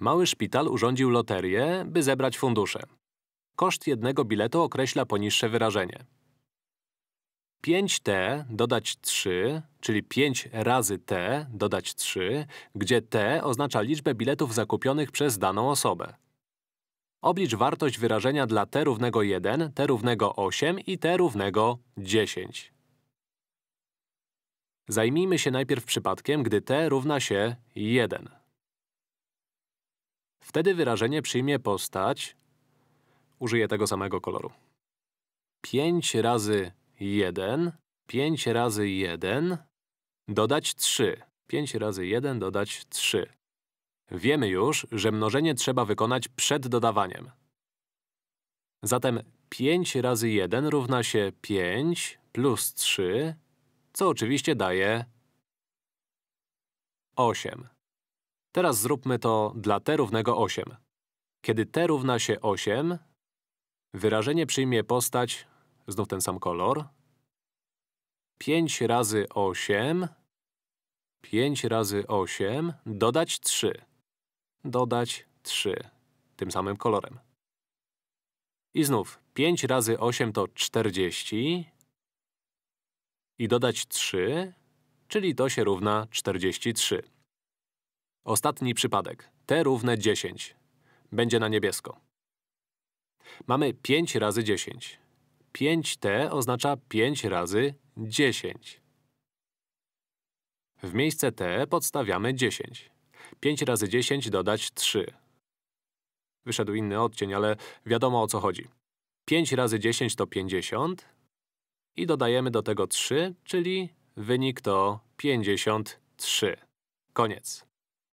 Mały szpital urządził loterię, by zebrać fundusze. Koszt jednego biletu określa poniższe wyrażenie. 5t dodać 3, czyli 5 razy t dodać 3, gdzie t oznacza liczbę biletów zakupionych przez daną osobę. Oblicz wartość wyrażenia dla t równego 1, t równego 8 i t równego 10. Zajmijmy się najpierw przypadkiem, gdy t równa się 1. Wtedy wyrażenie przyjmie postać… Użyję tego samego koloru. 5 razy 1, 5 razy 1, dodać 3. 5 razy 1 dodać 3. Wiemy już, że mnożenie trzeba wykonać przed dodawaniem. Zatem 5 razy 1 równa się 5 plus 3, co oczywiście daje 8. Teraz zróbmy to dla t równego 8. Kiedy t równa się 8, wyrażenie przyjmie postać, znów ten sam kolor, 5 razy 8, 5 razy 8, dodać 3. Dodać 3, tym samym kolorem. I znów 5 razy 8 to 40 i dodać 3, czyli to się równa 43. Ostatni przypadek. T równe 10. Będzie na niebiesko. Mamy 5 razy 10. 5t oznacza 5 razy 10. W miejsce t podstawiamy 10. 5 razy 10 dodać 3. Wyszedł inny odcień, ale wiadomo o co chodzi. 5 razy 10 to 50 i dodajemy do tego 3, czyli wynik to 53. Koniec.